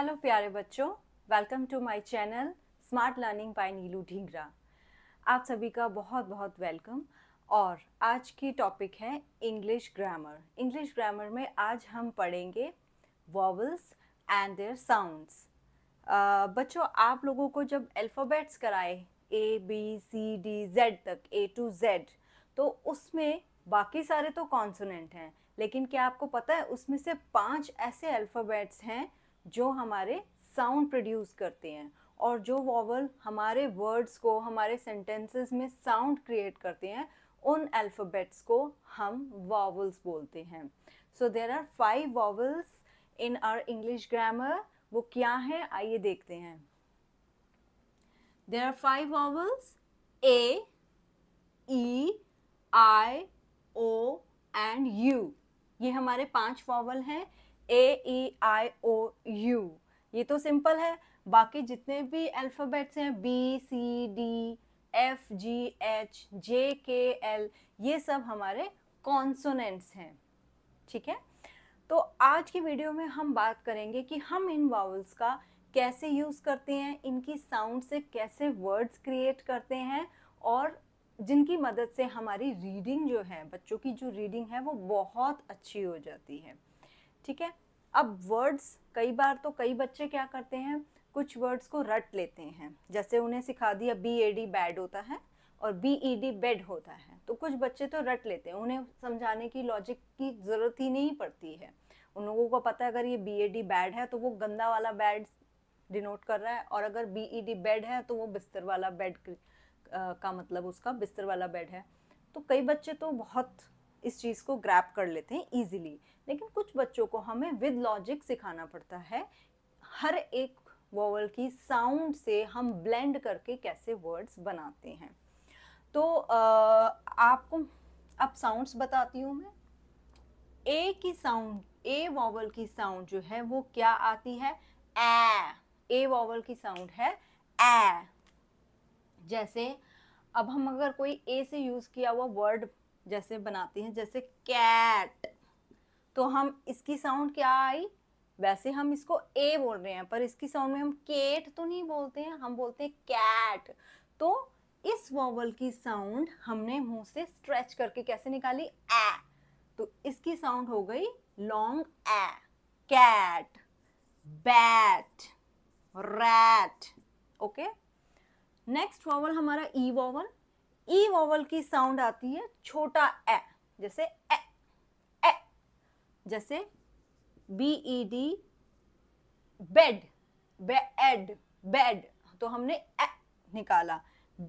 Hello प्यारे बच्चों welcome to my channel smart learning by Neelu Dhingra आप सभी का बहुत बहुत वेलकम और आज की टॉपिक है इंग्लिश ग्रामर इंग्लिश ग्रामर में आज हम पढ़ेंगे वॉवल्स एंड देयर साउंड्स बच्चों आप लोगों को जब अल्फ़ाबेट्स कराए A B C D Z तक ए टू जेड तो उसमें बाकी सारे तो कॉन्सोनेंट हैं लेकिन क्या आपको पता है उसमें से पांच ऐसे अल्फ़ाबेट्स हैं जो हमारे साउंड प्रोड्यूस करते हैं और जो वॉवल हमारे वर्ड्स को हमारे सेंटेंसेस में साउंड क्रिएट करते हैं उन अल्फ़ाबेट्स को हम वॉवल्स बोलते हैं so there are five vowels in our English grammar वो क्या है आइए देखते हैं there are five vowels A E I O and U ये हमारे पांच वॉवल हैं ए ई आई ओ यू ये तो सिंपल है बाकी जितने भी अल्फ़ाबेट्स हैं B C D F G H J K L ये सब हमारे कॉन्सोनेंट्स हैं ठीक है तो आज की वीडियो में हम बात करेंगे कि हम इन वावल्स का कैसे यूज़ करते हैं इनकी साउंड से कैसे वर्ड्स क्रिएट करते हैं और जिनकी मदद से हमारी रीडिंग जो है बच्चों की जो रीडिंग है वो बहुत अच्छी हो जाती है ठीक है अब वर्ड्स कई बार तो कई बच्चे क्या करते हैं कुछ वर्ड्स को रट लेते हैं जैसे उन्हें सिखा दिया बी ए डी बैड होता है और बी ई डी बेड होता है तो कुछ बच्चे तो रट लेते हैं उन्हें समझाने की लॉजिक की ज़रूरत ही नहीं पड़ती है उन लोगों को पता है अगर ये बी ए डी बैड है तो वो गंदा वाला बैड डिनोट कर रहा है और अगर बी ई डी बेड है तो वो बिस्तर वाला बेड का मतलब उसका बिस्तर वाला बेड है तो कई बच्चे तो बहुत इस चीज़ को ग्रैप कर लेते हैं ईजिली लेकिन कुछ बच्चों को हमें विद लॉजिक सिखाना पड़ता है हर एक वोवल की साउंड से हम ब्लेंड करके कैसे वर्ड्स बनाते हैं तो आपको अब साउंड्स बताती हूँ मैं ए की साउंड ए वोवल की साउंड जो है वो क्या आती है ए ए वोवल की साउंड है ए जैसे अब हम अगर कोई ए से यूज़ किया हुआ वर्ड जैसे बनाती हैं जैसे कैट तो हम इसकी साउंड क्या आई वैसे हम इसको ए बोल रहे हैं पर इसकी साउंड में हम केट तो नहीं बोलते हैं हम बोलते हैं कैट तो इस वॉवल की साउंड हमने मुंह से स्ट्रेच करके कैसे निकाली ए तो इसकी साउंड हो गई long A cat bat rat okay next vowel हमारा E e vowel E e vowel की साउंड आती है छोटा ए जैसे ए ए जैसे B E D bed bed bed तो हमने ए निकाला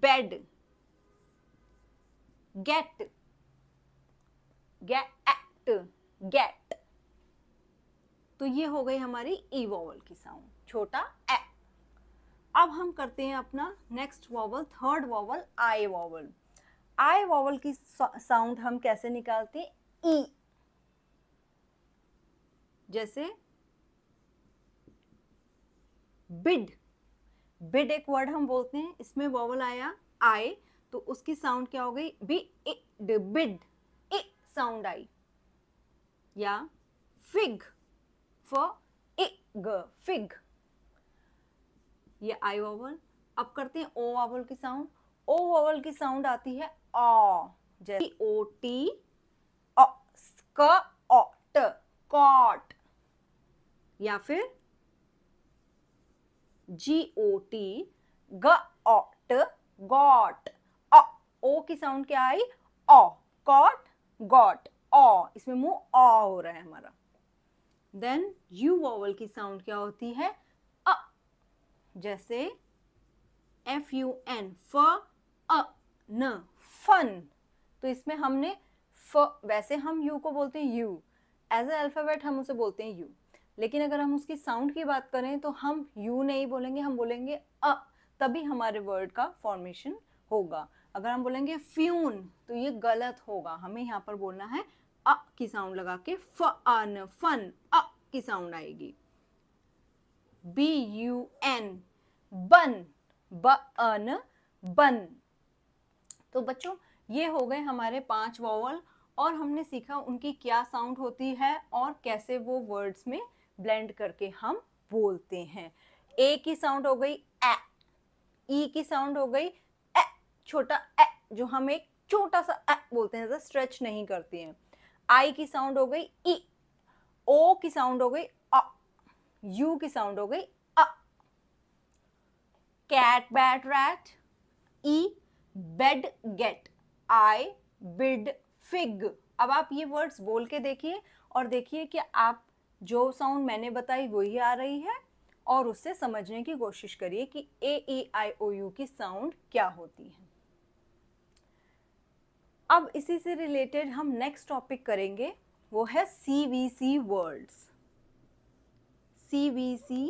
बेड गेट गेट गेट तो ये हो गई हमारी ई e वॉवल की साउंड छोटा ए अब हम करते हैं अपना next vowel third vowel I vowel I vowel की साउंड हम कैसे निकालते हैं ई e. जैसे बिड बिड एक वर्ड हम बोलते हैं इसमें वॉवल आया आई तो उसकी साउंड क्या हो गई B id bid A sound I या फिग फॉर इग फिग ये आई वावल अब करते हैं ओ वॉवल की साउंड ओ वॉवल की साउंड आती है ओ जैसे ओ टी ओ कॉट या फिर जी ओ टी ग ऑट गॉट ओ ओ की साउंड क्या आई ओ कॉट गॉट ओ इसमें मुंह ओ हो रहा है हमारा देन यू वॉवल की साउंड क्या होती है जैसे एफ यू एन फ अ न फन तो इसमें हमने फ वैसे हम यू को बोलते हैं यू एज ए अल्फ़ाबेट हम उसे बोलते हैं यू लेकिन अगर हम उसकी साउंड की बात करें तो हम यू नहीं बोलेंगे हम बोलेंगे अ तभी हमारे वर्ड का फॉर्मेशन होगा अगर हम बोलेंगे फ्यून तो ये गलत होगा हमें यहाँ पर बोलना है अ की साउंड लगा के फ आन फन अ की साउंड आएगी बी यू एन बन ब अन बन तो बच्चों ये हो गए हमारे पांच वॉवल और हमने सीखा उनकी क्या साउंड होती है और कैसे वो वर्ड्स में ब्लेंड करके हम बोलते हैं ए की साउंड हो गई ए ई e की साउंड हो गई ए छोटा ए जो हम एक छोटा सा ए बोलते हैं स्ट्रेच नहीं करते हैं आई की साउंड हो गई ई e, ओ की साउंड हो गई यू की साउंड हो गई A cat bat rat E bed get I bid fig अब आप ये वर्ड्स बोल के देखिए और देखिए कि आप जो साउंड मैंने बताई वही आ रही है और उससे समझने की कोशिश करिए कि ए आई ओ यू की साउंड क्या होती है अब इसी से रिलेटेड हम नेक्स्ट टॉपिक करेंगे वो है C V C words C V C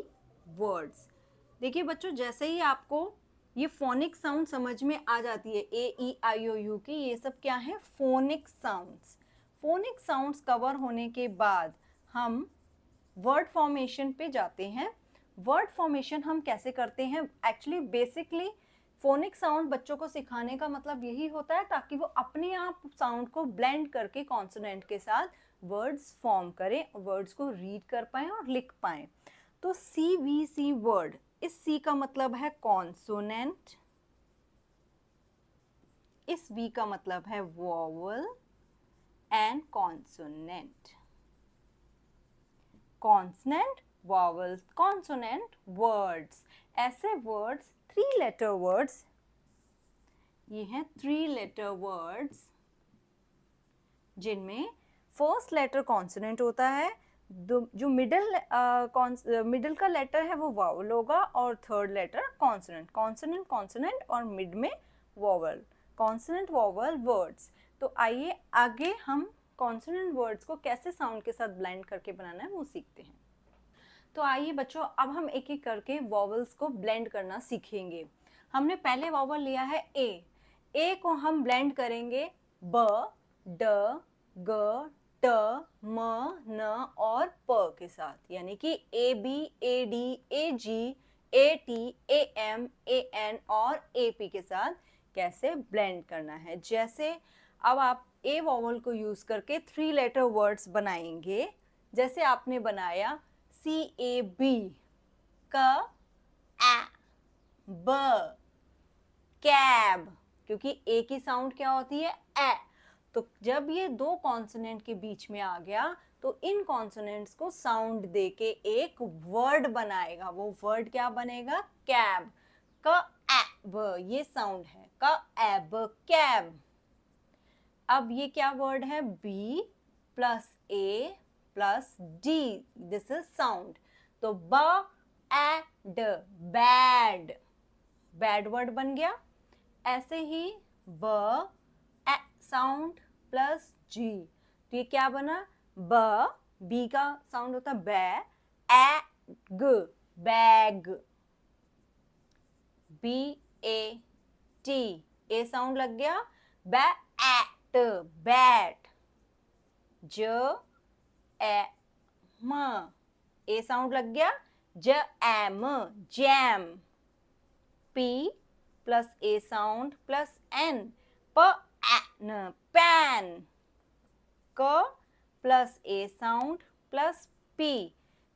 words देखिए बच्चों जैसे ही आपको ये फोनिक साउंड समझ में आ जाती है ए ई आई ओ यू की ये सब क्या है phonic sounds phonic sounds cover होने के बाद हम वर्ड फॉर्मेशन पे जाते हैं वर्ड फॉर्मेशन हम कैसे करते हैं एक्चुअली बेसिकली फोनिक साउंड बच्चों को सिखाने का मतलब यही होता है ताकि वो अपने आप साउंड को ब्लेंड करके कॉन्सोनेंट के साथ वर्ड्स फॉर्म करें वर्ड्स को रीड कर पाए और लिख पाए तो सी वी सी वर्ड इस सी का मतलब है कॉन्सोनेंट इस वी का मतलब है vowel and consonant consonant vowels consonant words ऐसे वर्ड्स थ्री लेटर वर्ड्स ये हैं थ्री लेटर वर्ड्स जिनमें फर्स्ट लेटर कॉन्सोनेंट होता है जो मिडल मिडल का लेटर है वो वावल होगा और third letter consonant consonant consonant और मिड में वॉवल कॉन्सोनेंट वावल वर्ड्स तो आइए आगे हम कॉन्सोनेंट वर्ड्स को कैसे साउंड के साथ ब्लेंड करके बनाना है वो सीखते हैं तो आइए बच्चों अब हम एक एक करके वॉवल्स को ब्लेंड करना सीखेंगे हमने पहले वॉवल लिया है ए ए को हम ब्लेंड करेंगे ब ड ग ट म न और प के साथ यानी कि A B A D A G A T A M A N और ए पी के साथ कैसे ब्लेंड करना है जैसे अब आप ए वॉवल को यूज़ करके थ्री लेटर वर्ड्स बनाएंगे जैसे आपने बनाया सी ए बी क ए ब कैब क्योंकि ए की साउंड क्या होती है ए तो जब ये दो कॉन्सोनेंट के बीच में आ गया तो इन कॉन्सोनेंट्स को साउंड दे के एक वर्ड बनाएगा वो वर्ड क्या बनेगा कैब क एब ये साउंड है क एब कैब अब ये क्या वर्ड है B plus A plus D this is sound तो ब एड बैड बैड वर्ड बन गया ऐसे ही ब साउंड प्लस जी तो ये क्या बना ब बी का साउंड होता बै ए ग bag B A T A sound लग गया बैट बैट ज ए म ए साउंड लग गया ज am jam P plus A sound plus N प न पैन क plus A sound plus P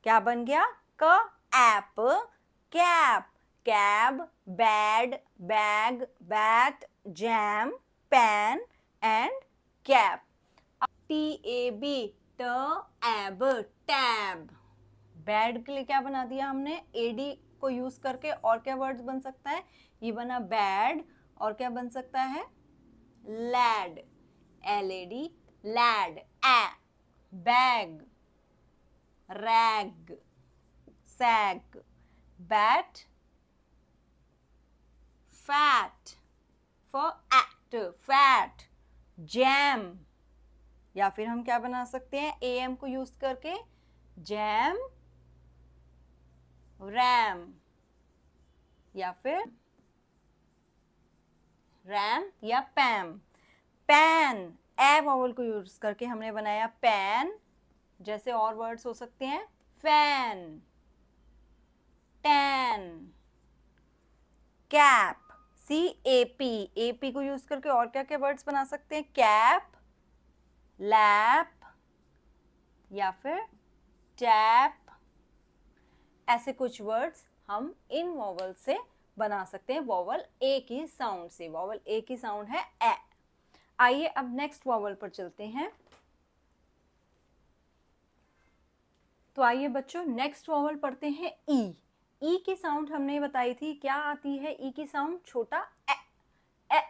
क्या बन गया क एप cap cab bad bag bat jam pan and cap T A B ट एब टैब बैड के लिए क्या बना दिया हमने ए डी को यूज करके और क्या वर्ड्स बन सकता है ये बना बैड और क्या बन सकता है lad L A D lad A bag rag sag bat fat फॉर एक्ट फैट जैम या फिर हम क्या बना सकते हैं ए एम को यूज करके जैम रैम या फिर रैम या पैम पैन ए वॉवल को यूज करके हमने बनाया पैन जैसे और वर्ड्स हो सकते हैं fan tan cap C A P A P को यूज करके और क्या क्या वर्ड्स बना सकते हैं कैप लैप या फिर टैप ऐसे कुछ वर्ड्स हम इन वॉवल से बना सकते हैं वॉवल ए की साउंड से वॉवल ए की साउंड है ए आइए अब नेक्स्ट वॉवल पर चलते हैं तो आइए बच्चों नेक्स्ट वॉवल पढ़ते हैं ई e। ई e की साउंड हमने बताई थी क्या आती है ई e की साउंड छोटा ए, ए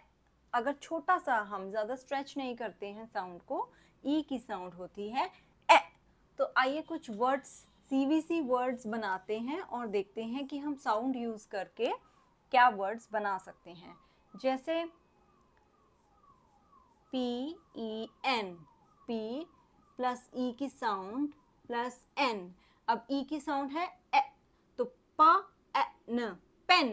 अगर छोटा सा हम ज़्यादा स्ट्रेच नहीं करते हैं साउंड को ई की साउंड होती है ए तो आइए कुछ वर्ड्स सीवीसी वर्ड्स बनाते हैं और देखते हैं कि हम साउंड यूज़ करके क्या वर्ड्स बना सकते हैं जैसे P E N P plus E की साउंड प्लस एन अब ई e की साउंड है ए e, तो प न पेन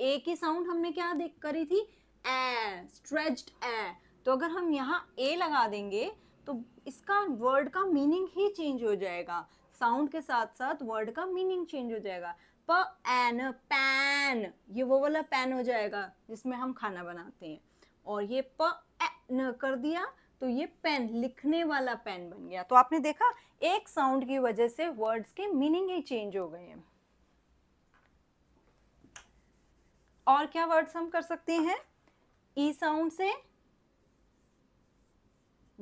ए की साउंड हमने क्या देख करी थी ए स्ट्रेच्ड ए तो अगर हम यहाँ ए लगा देंगे तो इसका वर्ड का मीनिंग ही चेंज हो जाएगा साउंड के साथ साथ वर्ड का मीनिंग चेंज हो जाएगा पैन एन पैन ये वो वाला पैन हो जाएगा जिसमें हम खाना बनाते हैं और ये प एन कर दिया तो ये पेन लिखने वाला पेन बन गया तो आपने देखा एक साउंड की वजह से वर्ड्स के मीनिंग ही चेंज हो गए हैं और क्या वर्ड्स हम कर सकते हैं ई e साउंड से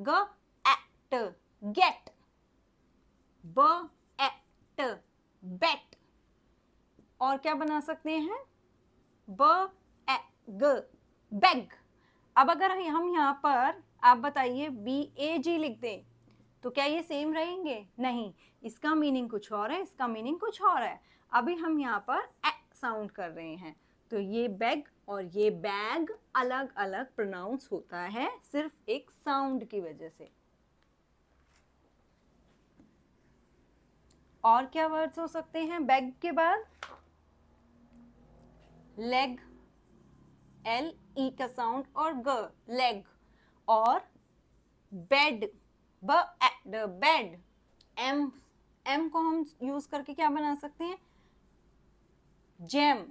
ग एक्ट गेट ब एक्ट बेट और क्या बना सकते हैं ब ए, ग बैग अब अगर हम यहाँ पर आप बताइए बी ए जी लिख दें तो क्या ये सेम रहेंगे नहीं इसका मीनिंग कुछ और है इसका मीनिंग कुछ और है अभी हम यहाँ पर ए साउंड कर रहे हैं तो ये बैग और ये बैग अलग अलग प्रोनाउंस होता है सिर्फ एक साउंड की वजह से और क्या वर्ड्स हो सकते हैं बैग के बाद लेग एल ई का साउंड और ग लेग और बेड ब बेड एम एम को हम यूज करके क्या बना सकते हैं जेम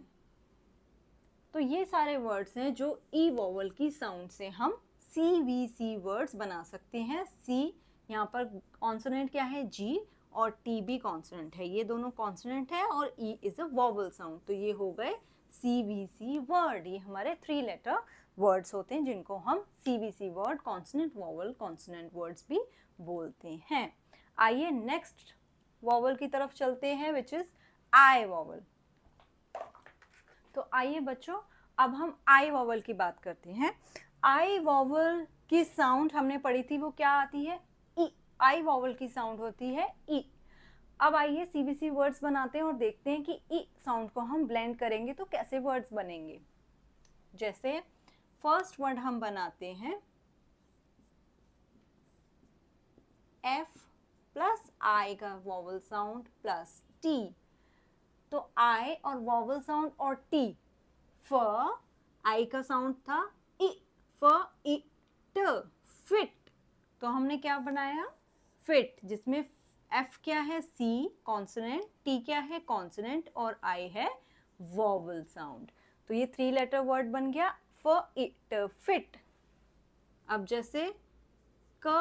तो ये सारे वर्ड्स हैं जो ई e वॉवल की साउंड से हम सी वी सी वर्ड्स बना सकते हैं सी यहाँ पर कॉन्सोनेंट क्या है जी और टी बी कॉन्सोनेंट है ये दोनों कॉन्सोनेंट है और E is a vowel sound तो ये हो गए सी वी सी वर्ड ये हमारे थ्री लेटर वर्ड्स होते हैं जिनको हम C V C word consonant vowel consonant words भी बोलते हैं आइए नेक्स्ट वॉवल की तरफ चलते हैं विच इज़ आई वॉवल तो आइए बच्चों अब हम आई वॉवल की बात करते हैं आई वॉवल की साउंड हमने पढ़ी थी वो क्या आती है ई आई वॉवल की साउंड होती है ई e। अब आइए सीबीसी वर्ड्स बनाते हैं और देखते हैं कि ई e साउंड को हम ब्लेंड करेंगे तो कैसे वर्ड्स बनेंगे जैसे फर्स्ट वर्ड हम बनाते हैं एफ प्लस आई का वॉवल साउंड प्लस टी तो आई और वॉवल साउंड और टी फ आई का साउंड था इ फ इ ट फिट तो हमने क्या बनाया फिट जिसमें एफ क्या है सी कॉन्सनेंट टी क्या है कॉन्सनेंट और आई है वॉवल साउंड तो ये थ्री लेटर वर्ड बन गया फ इट फिट अब जैसे क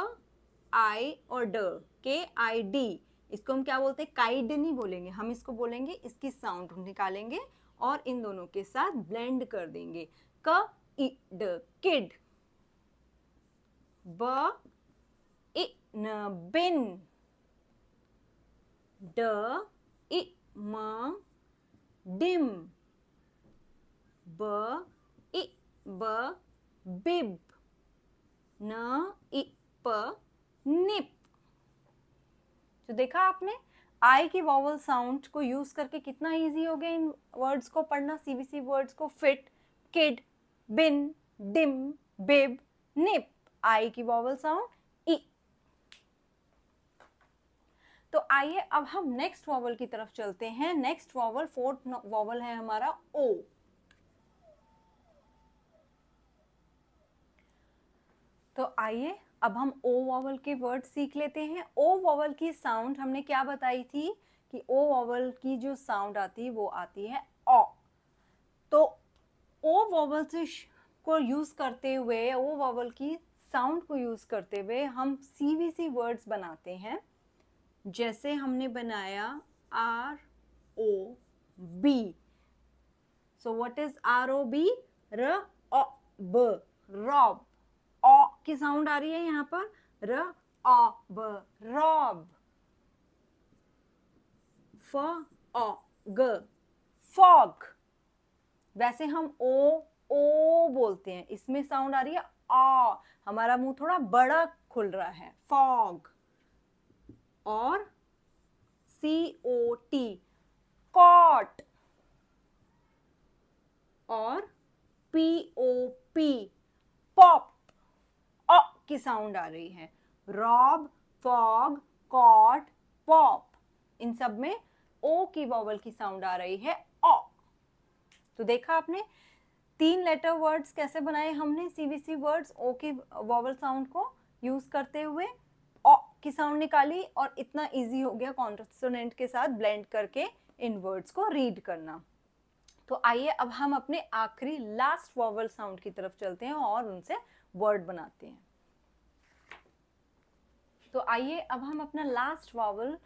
आई और ड के आई डी इसको हम क्या बोलते हैं काइड नहीं बोलेंगे हम इसको बोलेंगे इसकी साउंड निकालेंगे और इन दोनों के साथ ब्लेंड कर देंगे क इड किड ब इन बिन ड इ म डिम ब इ ब बिब न इ प निप तो देखा आपने आई की वॉवल साउंड को यूज करके कितना इजी हो गया इन वर्ड्स को पढ़ना सीबीसी वर्ड्स को fit kid bin dim bib nip I की वॉवल साउंड तो आइए अब हम नेक्स्ट वॉवल की तरफ चलते हैं नेक्स्ट वॉवल फोर्थ वॉवल है हमारा ओ तो आइए अब हम ओ वॉवल के वर्ड सीख लेते हैं ओ वॉवल की साउंड हमने क्या बताई थी कि ओ वॉवल की जो साउंड आती है वो आती है ओ तो ओ वॉवल को यूज़ करते हुए ओ वॉवल की साउंड को यूज़ करते हुए हम सी वी सी वर्ड्स बनाते हैं जैसे हमने बनाया R O B so what is R O B र ओ ब रॉब ओ की साउंड आ रही है यहां पर र ओ ब रॉब फ ओ ग फॉग वैसे हम ओ ओ बोलते हैं इसमें साउंड आ रही है आ हमारा मुंह थोड़ा बड़ा खुल रहा है फॉग और सी ओ टी कॉट और P O P pop O की साउंड आ रही है रॉब फॉग कॉट पॉप इन सब में ओ की वॉवल की साउंड आ रही है ओ तो देखा आपने तीन लेटर वर्ड्स कैसे बनाए हमने सीबीसी वर्ड्स ओ के वॉवल साउंड को यूज करते हुए की साउंड निकाली और इतना इजी हो गया कॉन्सोनेंट के साथ ब्लेंड करके इन वर्ड्स को रीड करना तो आइए अब हम अपने आखिरी लास्ट वॉवल साउंड की तरफ चलते हैं और उनसे वर्ड बनाते हैं तो आइए अब हम अपना last vowel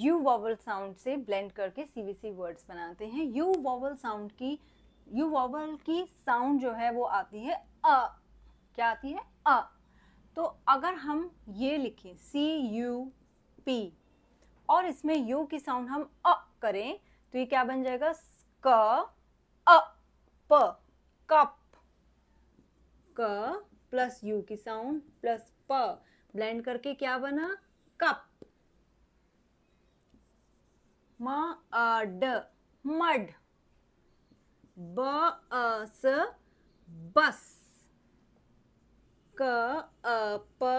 U vowel sound से ब्लेंड करके सीवीसी वर्ड्स बनाते हैं यू वॉवल साउंड की यू वॉवल की साउंड जो है वो आती है अ क्या आती है अ तो अगर हम ये लिखें सी यू पी और इसमें यू की साउंड हम अ करें तो ये क्या बन जाएगा क अ प कप क प्लस यू की साउंड प्लस प ब्लेंड करके क्या बना कप म अ ड मड ब अ स बस क अ प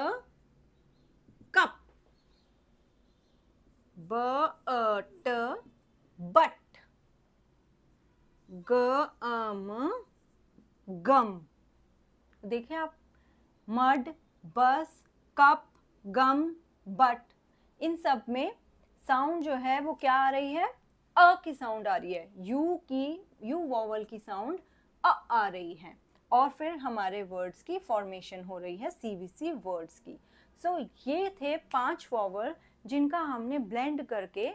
कप ब अ ट बट ग अ म गम देखिए आप मड बस कप गम बट इन सब में साउंड जो है वो क्या आ रही है अ की साउंड आ रही है यू की यू वॉवल की साउंड अ आ रही है और फिर हमारे वर्ड्स की फॉर्मेशन हो रही है सी वर्ड्स की सो so, ये थे पांच वॉवर जिनका हमने ब्लेंड करके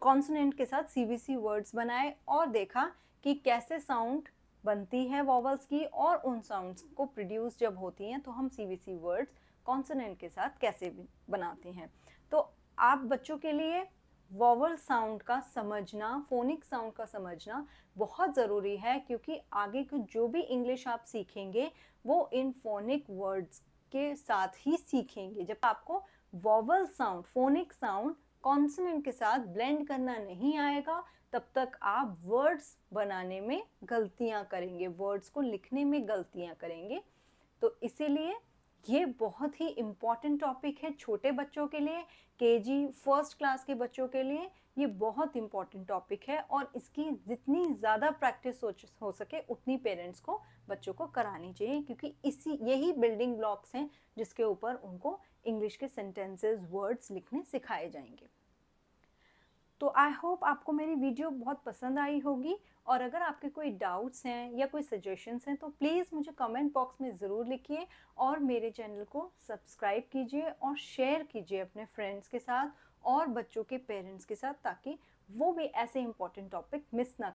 कॉन्सोनेंट के साथ सी वर्ड्स बनाए और देखा कि कैसे साउंड बनती है वॉवल्स की और उन साउंड्स को प्रोड्यूस जब होती हैं तो हम सी वर्ड्स कॉन्सोनेंट के साथ कैसे बनाते हैं तो आप बच्चों के लिए वॉवल साउंड का समझना फोनिक साउंड का समझना बहुत ज़रूरी है क्योंकि आगे की जो भी इंग्लिश आप सीखेंगे वो इन फोनिक वर्ड्स के साथ ही सीखेंगे जब आपको vowel sound phonic sound consonant के साथ ब्लेंड करना नहीं आएगा तब तक आप वर्ड्स बनाने में गलतियाँ करेंगे वर्ड्स को लिखने में गलतियाँ करेंगे तो इसीलिए ये बहुत ही इम्पॉर्टेंट टॉपिक है छोटे बच्चों के लिए के जी फर्स्ट क्लास के बच्चों के लिए ये बहुत इम्पॉर्टेंट टॉपिक है और इसकी जितनी ज़्यादा प्रैक्टिस हो, हो सके उतनी पेरेंट्स को बच्चों को करानी चाहिए क्योंकि इसी यही बिल्डिंग ब्लॉक्स हैं जिसके ऊपर उनको इंग्लिश के सेंटेंसेस वर्ड्स लिखने सिखाए जाएंगे तो आई होप आपको मेरी वीडियो बहुत पसंद आई होगी और अगर आपके कोई डाउट्स हैं या कोई सजेशंस हैं तो प्लीज़ मुझे कमेंट बॉक्स में ज़रूर लिखिए और मेरे चैनल को सब्सक्राइब कीजिए और शेयर कीजिए अपने फ्रेंड्स के साथ और बच्चों के पेरेंट्स के साथ ताकि वो भी ऐसे इंपॉर्टेंट टॉपिक मिस ना